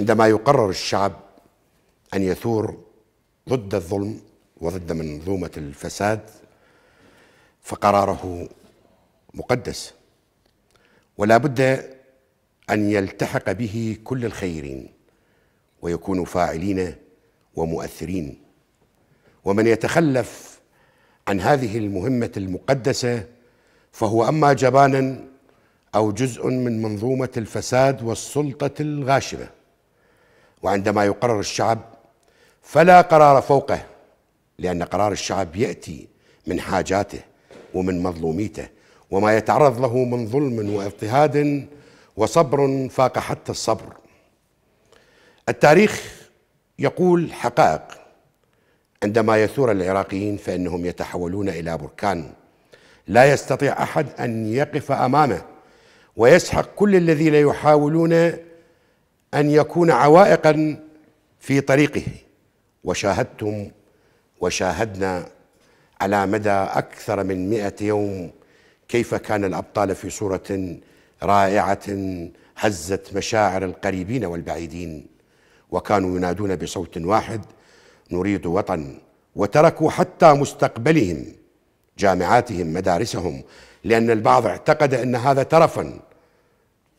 عندما يقرر الشعب أن يثور ضد الظلم وضد منظومة الفساد فقراره مقدس ولا بد أن يلتحق به كل الخيرين ويكونوا فاعلين ومؤثرين ومن يتخلف عن هذه المهمة المقدسة فهو أما جبانا أو جزء من منظومة الفساد والسلطة الغاشمة وعندما يقرر الشعب فلا قرار فوقه لأن قرار الشعب يأتي من حاجاته ومن مظلوميته وما يتعرض له من ظلم واضطهاد وصبر فاق حتى الصبر التاريخ يقول حقائق عندما يثور العراقيين فإنهم يتحولون إلى بركان لا يستطيع أحد أن يقف أمامه ويسحق كل الذين يحاولون ان يكون عوائقا في طريقه وشاهدتم وشاهدنا على مدى اكثر من مئة يوم كيف كان الابطال في صوره رائعه هزت مشاعر القريبين والبعيدين وكانوا ينادون بصوت واحد نريد وطن وتركوا حتى مستقبلهم جامعاتهم مدارسهم لان البعض اعتقد ان هذا ترفا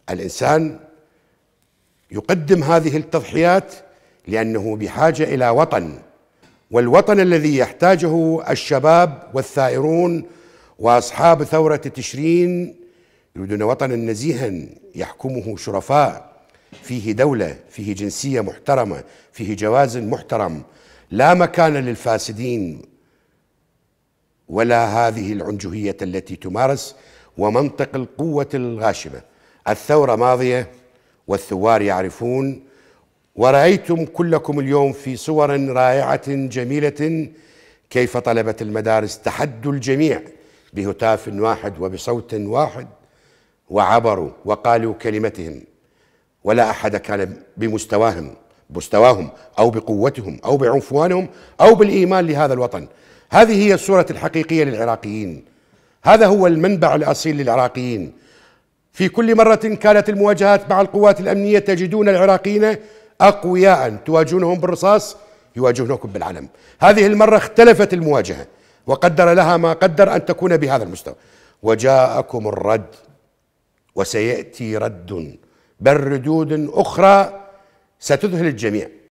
الانسان يقدم هذه التضحيات لانه بحاجه الى وطن والوطن الذي يحتاجه الشباب والثائرون واصحاب ثوره تشرين يريدون وطنا نزيها يحكمه شرفاء فيه دوله فيه جنسيه محترمه فيه جواز محترم لا مكان للفاسدين ولا هذه العنجهيه التي تمارس ومنطق القوه الغاشمه الثوره ماضيه والثوار يعرفون ورأيتم كلكم اليوم في صور رائعة جميلة كيف طلبة المدارس تحدوا الجميع بهتاف واحد وبصوت واحد وعبروا وقالوا كلمتهم ولا أحد كان بمستواهم بمستواهم أو بقوتهم أو بعنفوانهم أو بالإيمان لهذا الوطن هذه هي الصورة الحقيقية للعراقيين هذا هو المنبع الأصيل للعراقيين في كل مرة كانت المواجهات مع القوات الأمنية تجدون العراقيين أقوياء تواجهونهم بالرصاص يواجهونكم بالعلم هذه المرة اختلفت المواجهة وقدر لها ما قدر أن تكون بهذا المستوى وجاءكم الرد وسيأتي رد بل ردود أخرى ستذهل الجميع